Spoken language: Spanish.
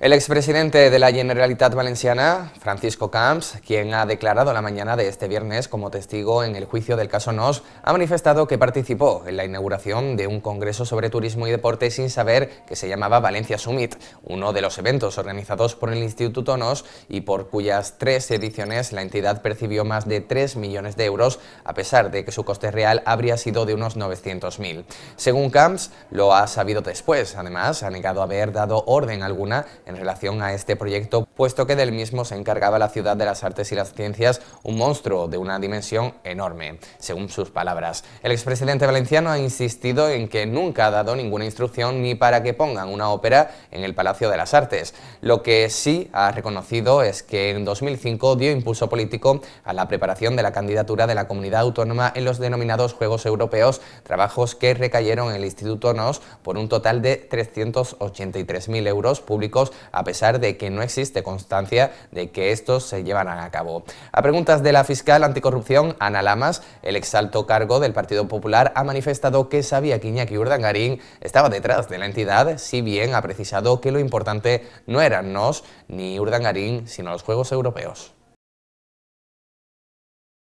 El expresidente de la Generalitat Valenciana, Francisco Camps, quien ha declarado la mañana de este viernes como testigo en el juicio del caso Nos, ha manifestado que participó en la inauguración de un congreso sobre turismo y deporte sin saber que se llamaba Valencia Summit, uno de los eventos organizados por el Instituto Nos y por cuyas tres ediciones la entidad percibió más de 3 millones de euros, a pesar de que su coste real habría sido de unos 900.000. Según Camps, lo ha sabido después. Además, ha negado haber dado orden alguna en relación a este proyecto, puesto que del mismo se encargaba la Ciudad de las Artes y las Ciencias, un monstruo de una dimensión enorme, según sus palabras. El expresidente valenciano ha insistido en que nunca ha dado ninguna instrucción ni para que pongan una ópera en el Palacio de las Artes. Lo que sí ha reconocido es que en 2005 dio impulso político a la preparación de la candidatura de la comunidad autónoma en los denominados Juegos Europeos, trabajos que recayeron en el Instituto NOS por un total de 383.000 euros públicos a pesar de que no existe constancia de que estos se llevan a cabo. A preguntas de la fiscal anticorrupción, Ana Lamas, el exalto cargo del Partido Popular, ha manifestado que sabía que Iñaki Urdangarín estaba detrás de la entidad, si bien ha precisado que lo importante no eran nos ni Urdangarín, sino los Juegos Europeos.